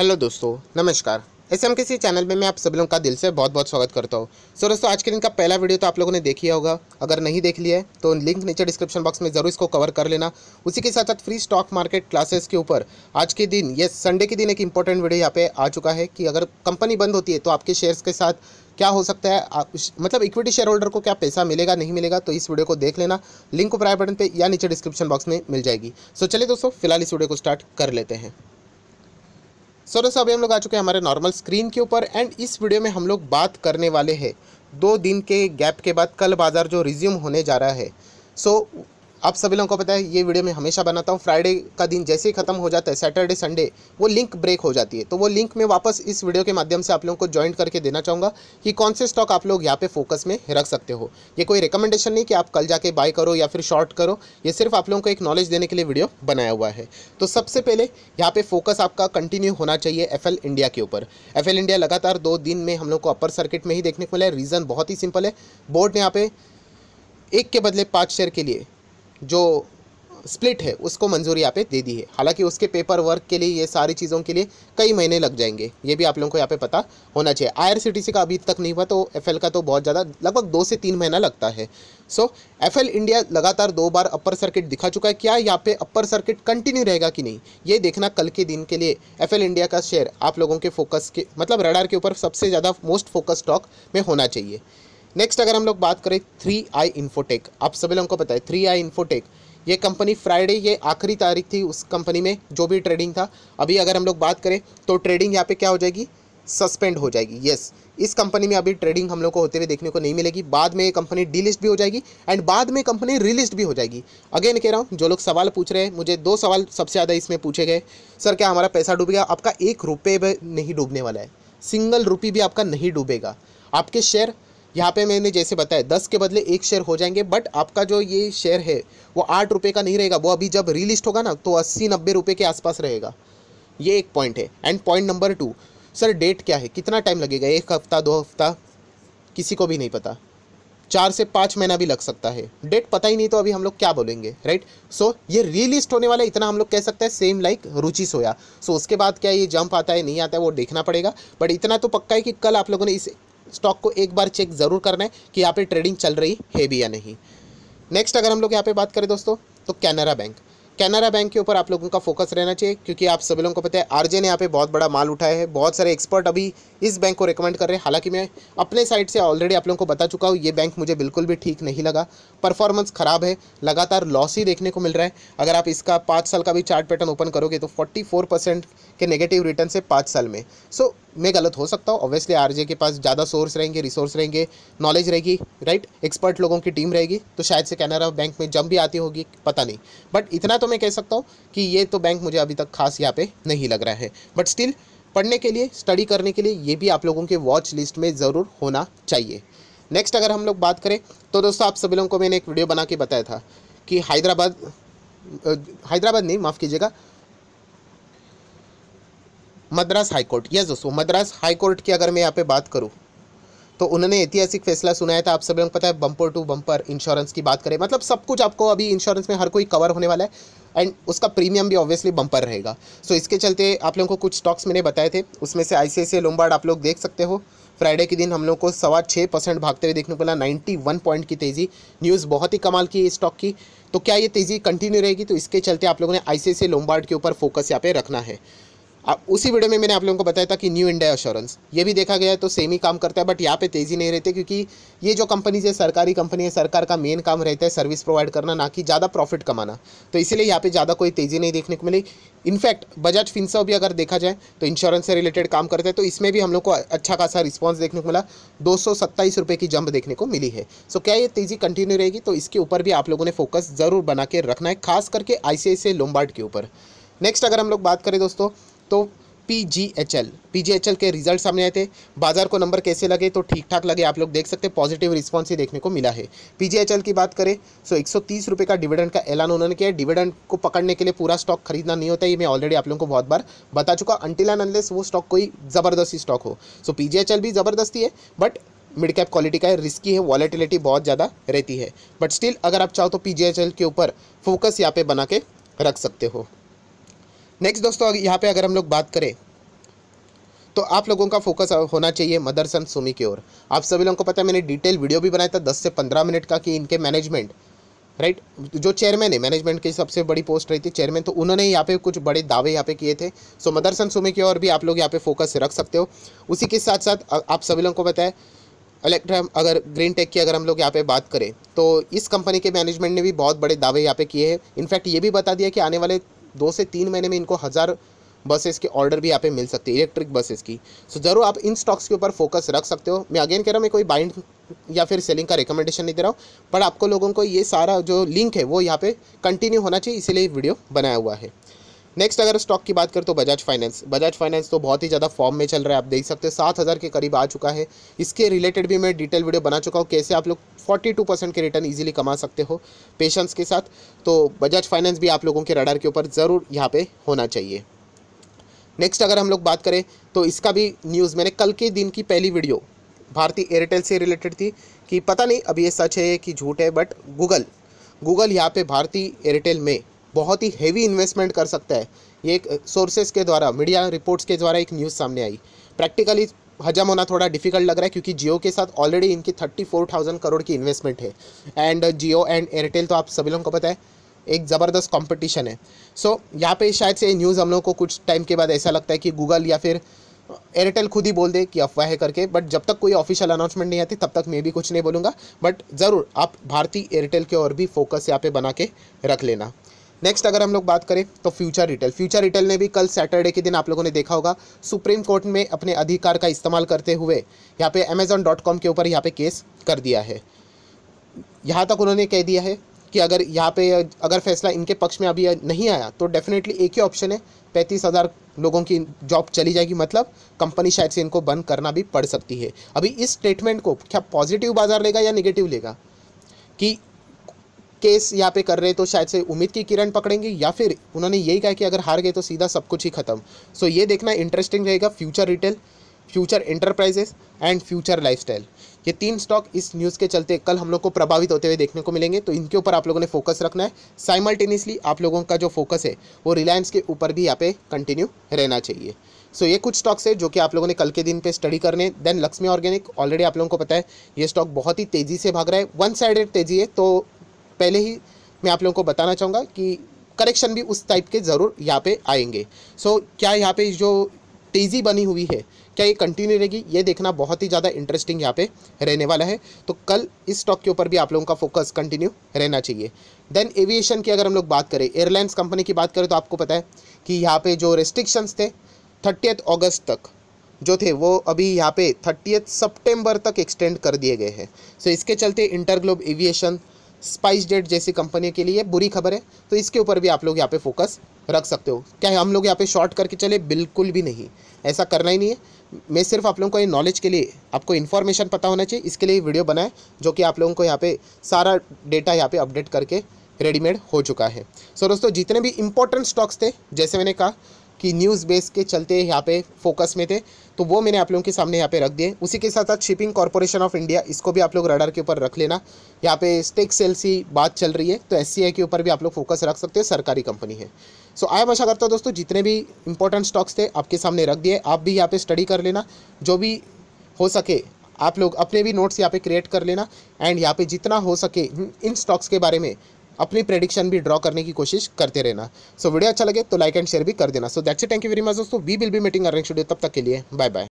hello दोस्तों नमस्कार ऐसे हम किसी चैनल में मैं आप सब लोगों का दिल से बहुत बहुत स्वागत करता हूँ सो दोस्तों आज के दिन का पहला वीडियो तो आप लोगों ने देखी होगा अगर नहीं देख लिया है तो लिंक नीचे डिस्क्रिप्शन बॉक्स में जरूर इसको कवर कर लेना उसी के साथ साथ फ्री स्टॉक मार्केट क्लासेस के ऊपर आज के दिन ये संडे के दिन एक इंपॉर्टेंट वीडियो यहाँ पे आ चुका है कि अगर कंपनी बंद होती है तो आपके शेयर्स के साथ क्या हो सकता है आप मतलब इक्विटी शेयर होल्डर को क्या पैसा मिलेगा नहीं मिलेगा तो इस वीडियो को देख लेना लिंक को प्राइवेट बटन पे या नीचे डिस्क्रिप्शन बॉक्स में मिल जाएगी सो चलिए दोस्तों फिलहाल इस वीडियो को स्टार्ट कर लेते हैं सो तो दोस्तों अभी हम लोग आ चुके हैं हमारे नॉर्मल स्क्रीन के ऊपर एंड इस वीडियो में हम लोग बात करने वाले हैं दो दिन के गैप के बाद कल बाज़ार जो रिज्यूम होने जा रहा है सो so, आप सभी लोगों को पता है ये वीडियो मैं हमेशा बनाता हूँ फ्राइडे का दिन जैसे ही खत्म हो जाता है सैटरडे संडे वो लिंक ब्रेक हो जाती है तो वो लिंक मैं वापस इस वीडियो के माध्यम से आप लोगों को ज्वाइन करके देना चाहूँगा कि कौन से स्टॉक आप लोग यहाँ पे फोकस में रख सकते हो ये कोई रिकमेंडेशन नहीं कि आप कल जाके बाय करो या फिर शॉर्ट करो ये सिर्फ आप लोगों को एक नॉलेज देने के लिए वीडियो बनाया हुआ है तो सबसे पहले यहाँ पर फोकस आपका कंटिन्यू होना चाहिए एफ इंडिया के ऊपर एफ इंडिया लगातार दो दिन में हम लोग को अपर सर्किट में ही देखने को मिला है रीज़न बहुत ही सिंपल है बोर्ड ने यहाँ पे एक के बदले पाँच शेयर के लिए जो स्प्लिट है उसको मंजूरी यहाँ पे दे दी है हालांकि उसके पेपर वर्क के लिए ये सारी चीज़ों के लिए कई महीने लग जाएंगे ये भी आप लोगों को यहाँ पे पता होना चाहिए सी का अभी तक नहीं हुआ तो एल का तो बहुत ज़्यादा लगभग दो से तीन महीना लगता है सो एफ एफ इंडिया लगातार दो बार अपर सर्किट दिखा चुका है क्या यहाँ पे अपर सर्किट कंटिन्यू रहेगा कि नहीं ये देखना कल के दिन के लिए एफ इंडिया का शेयर आप लोगों के फोकस के मतलब रडार के ऊपर सबसे ज़्यादा मोस्ट फोकस स्टॉक में होना चाहिए नेक्स्ट अगर हम लोग बात करें थ्री आई इन्फोटेक आप सभी लोगों को पता है थ्री आई इन्फोटेक ये कंपनी फ्राइडे ये आखिरी तारीख थी उस कंपनी में जो भी ट्रेडिंग था अभी अगर हम लोग बात करें तो ट्रेडिंग यहाँ पे क्या हो जाएगी सस्पेंड हो जाएगी यस इस कंपनी में अभी ट्रेडिंग हम लोग को होते हुए देखने को नहीं मिलेगी बाद में ये कंपनी डीलिस्ट भी हो जाएगी एंड बाद में कंपनी रिलिस्ट भी हो जाएगी अगेन कह रहा हूँ जो लोग सवाल पूछ रहे हैं मुझे दो सवाल सबसे ज़्यादा इसमें पूछे गए सर क्या हमारा पैसा डूब गया आपका एक रुपये नहीं डूबने वाला है सिंगल रुपये भी आपका नहीं डूबेगा आपके शेयर यहाँ पे मैंने जैसे बताया दस के बदले एक शेयर हो जाएंगे बट आपका जो ये शेयर है वो आठ रुपये का नहीं रहेगा वो अभी जब रिलिस्ट होगा ना तो अस्सी नब्बे रुपये के आसपास रहेगा ये एक पॉइंट है and point number two sir date क्या है कितना टाइम लगेगा एक हफ्ता दो हफ्ता किसी को भी नहीं पता चार से पाँच महीना भी लग सकता है डेट पता ही नहीं तो अभी हम लोग क्या बोलेंगे राइट सो so, ये रिलिस्ट होने वाला इतना हम लोग कह सकते हैं same like Ruchi Soya so so, उसके बाद क्या ये जंप आता है नहीं आता है वो देखना पड़ेगा बट इतना तो पक्का है कि कल आप लोगों ने इस स्टॉक को एक बार चेक ज़रूर करना है कि यहाँ पे ट्रेडिंग चल रही है भी या नहीं नेक्स्ट अगर हम लोग यहाँ पे बात करें दोस्तों तो कैनरा बैंक कैनरा बैंक के ऊपर आप लोगों का फोकस रहना चाहिए क्योंकि आप सभी लोगों को पता है आरजे ने यहाँ पे बहुत बड़ा माल उठाया है बहुत सारे एक्सपर्ट अभी इस बैंक को रिकमेंड कर रहे हैं हालांकि मैं अपने साइड से ऑलरेडी आप लोगों को बता चुका हूँ ये बैंक मुझे बिल्कुल भी ठीक नहीं लगा परफॉर्मेंस खराब है लगातार लॉस ही देखने को मिल रहा है अगर आप इसका पाँच साल का भी चार्ट पैटर्न ओपन करोगे तो फोर्टी के नेगेटिव रिटर्न से पाँच साल में सो so, मैं गलत हो सकता हूँ ऑब्वियसली आरजे के पास ज़्यादा सोर्स रहेंगे रिसोर्स रहेंगे नॉलेज रहेगी राइट एक्सपर्ट लोगों की टीम रहेगी तो शायद से कैनरा बैंक में जम भी आती होगी पता नहीं बट इतना तो मैं कह सकता हूँ कि ये तो बैंक मुझे अभी तक खास यहाँ पे नहीं लग रहा है बट स्टिल पढ़ने के लिए स्टडी करने के लिए ये भी आप लोगों के वॉच लिस्ट में ज़रूर होना चाहिए नेक्स्ट अगर हम लोग बात करें तो दोस्तों आप सभी लोगों को मैंने एक वीडियो बना के बताया था कि हैदराबाद हैदराबाद नहीं माफ़ कीजिएगा मद्रास हाईकोर्ट यस दोस्तों मद्रास हाईकोर्ट की अगर मैं यहाँ पे बात करूँ तो उन्होंने ऐतिहासिक फैसला सुनाया था आप सभी लोग पता है बम्पर टू बम्पर इंश्योरेंस की बात करें मतलब सब कुछ आपको अभी इंश्योरेंस में हर कोई कवर होने वाला है एंड उसका प्रीमियम भी ऑब्वियसली बम्पर रहेगा सो so, इसके चलते आप लोगों को कुछ स्टॉक्स मैंने बताए थे उसमें से आई सी आप लोग देख सकते हो फ्राइडे के दिन हम लोग को सवा छः परसेंट भागते हुए देखने को मिला नाइन्टी वन पॉइंट की तेज़ी न्यूज़ बहुत ही कमाल की स्टॉक की तो क्या ये तेज़ी कंटिन्यू रहेगी तो इसके चलते आप लोगों ने आई लोमबार्ड के ऊपर फोकस यहाँ पे रखना है उसी वीडियो में मैंने आप लोगों को बताया था कि न्यू इंडिया एश्योरेंस ये भी देखा गया है तो सेम ही काम करता है बट यहाँ पे तेज़ी नहीं रहती क्योंकि ये जो कंपनीज है सरकारी कंपनी है सरकार का मेन काम रहता है सर्विस प्रोवाइड करना ना कि ज़्यादा प्रॉफिट कमाना तो इसीलिए यहाँ पे ज़्यादा कोई तेज़ी नहीं देखने को मिली इनफैक्ट बजाज फिनसर्व भी अगर देखा जाए तो इंश्योरेंस से रिलेटेड काम करते हैं तो इसमें भी हम लोग को अच्छा खासा रिस्पॉन्स देखने को मिला दो सौ की जंप देखने को मिली है सो क्या ये तेज़ी कंटिन्यू रहेगी तो इसके ऊपर भी आप लोगों ने फोकस ज़रूर बना के रखना है खास करके आई सी के ऊपर नेक्स्ट अगर हम लोग बात करें दोस्तों तो P G H L P G H L के रिजल्ट सामने आए थे बाजार को नंबर कैसे लगे तो ठीक ठाक लगे आप लोग देख सकते हैं पॉजिटिव रिस्पॉन्स ही देखने को मिला है पी जी एच एल की बात करें सो तो एक सौ तीस रुपये का डिविडेंड का ऐलान उन्होंने किया डिविडेंड को पकड़ने के लिए पूरा स्टॉक खरीदना नहीं होता ये मैं ऑलरेडी आप लोगों को बहुत बार बता चुका अंटिल एंड अनलेस वो स्टॉक कोई ज़बरदस्ती स्टॉक हो so P G H L भी ज़बरदस्ती है बट मिड कैप क्वालिटी का है रिस्की है वॉलेटिलिटी बहुत ज़्यादा रहती है बट स्टिल अगर आप चाहो तो पी के ऊपर फोकस यहाँ पे बना के रख सकते हो नेक्स्ट दोस्तों यहाँ पे अगर हम लोग बात करें तो आप लोगों का फोकस होना चाहिए मदर सन सुमी की ओर आप सभी लोगों को पता है मैंने डिटेल वीडियो भी बनाया था दस से पंद्रह मिनट का कि इनके मैनेजमेंट राइट जो चेयरमैन है मैनेजमेंट की सबसे बड़ी पोस्ट रही थी चेयरमैन तो उन्होंने यहाँ पे कुछ बड़े दावे यहाँ पे किए थे सो मदर सन सुमी की ओर भी आप लोग यहाँ पे फोकस रख सकते हो उसी के साथ साथ आप सभी लोगों को पता है इलेक्ट्रा अगर ग्रीन टेक की अगर हम लोग यहाँ पे बात करें तो इस कंपनी के मैनेजमेंट ने भी बहुत बड़े दावे यहाँ पे किए हैं इनफैक्ट ये भी बता दिया कि आने वाले दो से तीन महीने में इनको हज़ार बसेस के ऑर्डर भी यहाँ पे मिल सकते हैं इलेक्ट्रिक बसेस की सो so, ज़रूर आप इन स्टॉक्स के ऊपर फोकस रख सकते हो मैं अगेन कह रहा हूँ मैं कोई बाइंड या फिर सेलिंग का रिकमेंडेशन नहीं दे रहा हूँ पर आपको लोगों को ये सारा जो लिंक है वो यहाँ पे कंटिन्यू होना चाहिए इसीलिए वीडियो बनाया हुआ है नेक्स्ट अगर स्टॉक की बात करें तो बजाज फाइनेंस बजाज फाइनेंस तो बहुत ही ज़्यादा फॉर्म में चल रहा है आप देख सकते हो सात हज़ार के करीब आ चुका है इसके रिलेटेड भी मैं डिटेल वीडियो बना चुका हूँ कैसे आप लोग फोर्टी टू परसेंट के रिटर्न इजीली कमा सकते हो पेशेंस के साथ तो बजाज फाइनेंस भी आप लोगों के रडार के ऊपर ज़रूर यहाँ पर होना चाहिए नेक्स्ट अगर हम लोग बात करें तो इसका भी न्यूज़ मैंने कल के दिन की पहली वीडियो भारतीय एयरटेल से रिलेटेड थी कि पता नहीं अभी ये सच है कि झूठ है बट गूगल गूगल यहाँ पर भारतीय एयरटेल में बहुत ही हैवी इन्वेस्टमेंट कर सकता है ये एक सोर्सेज के द्वारा मीडिया रिपोर्ट्स के द्वारा एक न्यूज़ सामने आई प्रैक्टिकली हजम होना थोड़ा डिफिकल्ट लग रहा है क्योंकि जियो के साथ ऑलरेडी इनकी थर्टी फोर थाउजेंड करोड़ की इन्वेस्टमेंट है एंड जियो एंड एयरटेल तो आप सभी लोगों को पता है एक ज़बरदस्त कंपटीशन है सो so, यहाँ पे शायद से न्यूज़ हम लोग को कुछ टाइम के बाद ऐसा लगता है कि गूगल या फिर एयरटेल खुद ही बोल दे कि अफवाह है करके बट जब तक कोई ऑफिशियल अनाउंसमेंट नहीं आती तब तक मैं भी कुछ नहीं बोलूँगा बट ज़रूर आप भारतीय एयरटेल के और भी फोकस यहाँ पे बना के रख लेना नेक्स्ट अगर हम लोग बात करें तो फ्यूचर रिटेल फ्यूचर रिटेल ने भी कल सैटरडे के दिन आप लोगों ने देखा होगा सुप्रीम कोर्ट में अपने अधिकार का इस्तेमाल करते हुए यहाँ पे अमेजोन डॉट कॉम के ऊपर यहाँ पे केस कर दिया है यहाँ तक उन्होंने कह दिया है कि अगर यहाँ पे अगर फैसला इनके पक्ष में अभी नहीं आया तो डेफिनेटली एक ही ऑप्शन है पैंतीस हज़ार लोगों की जॉब चली जाएगी मतलब कंपनी शायद से इनको बंद करना भी पड़ सकती है अभी इस स्टेटमेंट को क्या पॉजिटिव बाजार लेगा या निगेटिव लेगा कि केस यहाँ पे कर रहे तो शायद से उम्मीद की किरण पकड़ेंगे या फिर उन्होंने यही कहा कि अगर हार गए तो सीधा सब कुछ ही खत्म सो so, ये देखना इंटरेस्टिंग रहेगा future retail future enterprises and future lifestyle ये तीन स्टॉक इस न्यूज़ के चलते कल हम लोग को प्रभावित होते हुए देखने को मिलेंगे तो इनके ऊपर आप लोगों ने फोकस रखना है साइमल्टेनियसली आप लोगों का जो फोकस है वो रिलायंस के ऊपर भी यहाँ पे कंटिन्यू रहना चाहिए सो so, ये कुछ स्टॉक्स है जो कि आप लोगों ने कल के दिन पे स्टडी करने देन लक्ष्मी ऑर्गेनिक ऑलरेडी आप लोगों को पता है ये स्टॉक बहुत ही तेज़ी से भाग रहा है वन साइडेड तेज़ी है तो पहले ही मैं आप लोगों को बताना चाहूँगा कि करेक्शन भी उस टाइप के ज़रूर यहाँ पे आएंगे सो so, क्या यहाँ पे जो तेज़ी बनी हुई है क्या ये कंटिन्यू रहेगी ये देखना बहुत ही ज़्यादा इंटरेस्टिंग यहाँ पे रहने वाला है तो कल इस स्टॉक के ऊपर भी आप लोगों का फोकस कंटिन्यू रहना चाहिए देन एविएशन की अगर हम लोग बात करें एयरलाइंस कंपनी की बात करें तो आपको पता है कि यहाँ पर जो रेस्ट्रिक्शंस थे थर्टीथ अगस्त तक जो थे वो अभी यहाँ पे थर्टीथ सितंबर तक एक्सटेंड कर दिए गए हैं सो so, इसके चलते इंटरग्लोब एविएशन स्पाइस जेट जैसी कंपनी के लिए बुरी खबर है तो इसके ऊपर भी आप लोग यहाँ पे फोकस रख सकते हो क्या हम लोग यहाँ पे शॉर्ट करके चले बिल्कुल भी नहीं ऐसा करना ही नहीं है मैं सिर्फ आप लोगों को ये नॉलेज के लिए आपको इन्फॉर्मेशन पता होना चाहिए इसके लिए वीडियो बनाए जो कि आप लोगों को यहाँ पे सारा डेटा यहाँ पे अपडेट करके रेडीमेड हो चुका है सो दोस्तों जितने भी इंपॉर्टेंट स्टॉक्स थे जैसे मैंने कहा कि न्यूज़ बेस के चलते यहाँ पे फोकस में थे तो वो मैंने आप लोगों के सामने यहाँ पे रख दिए उसी के साथ साथ शिपिंग कॉरपोरेशन ऑफ इंडिया इसको भी आप लोग रडार के ऊपर रख लेना यहाँ पे स्टेक सेल्स ही बात चल रही है तो एस के ऊपर भी आप लोग फोकस रख सकते हो सरकारी कंपनी है सो so, आई आशा करता हूँ दोस्तों जितने भी इंपॉर्टेंट स्टॉक्स थे आपके सामने रख दिए आप भी यहाँ पर स्टडी कर लेना जो भी हो सके आप लोग अपने भी नोट्स यहाँ पे क्रिएट कर लेना एंड यहाँ पे जितना हो सके इन स्टॉक्स के बारे में अपनी प्रेडिक्शन भी ड्रॉ करने की कोशिश करते रहना सो so, वीडियो अच्छा लगे तो लाइक एंड शेयर भी कर देना so that's thank you very much दोस्तों we will be meeting arrange video तब तक के लिए बाय बाय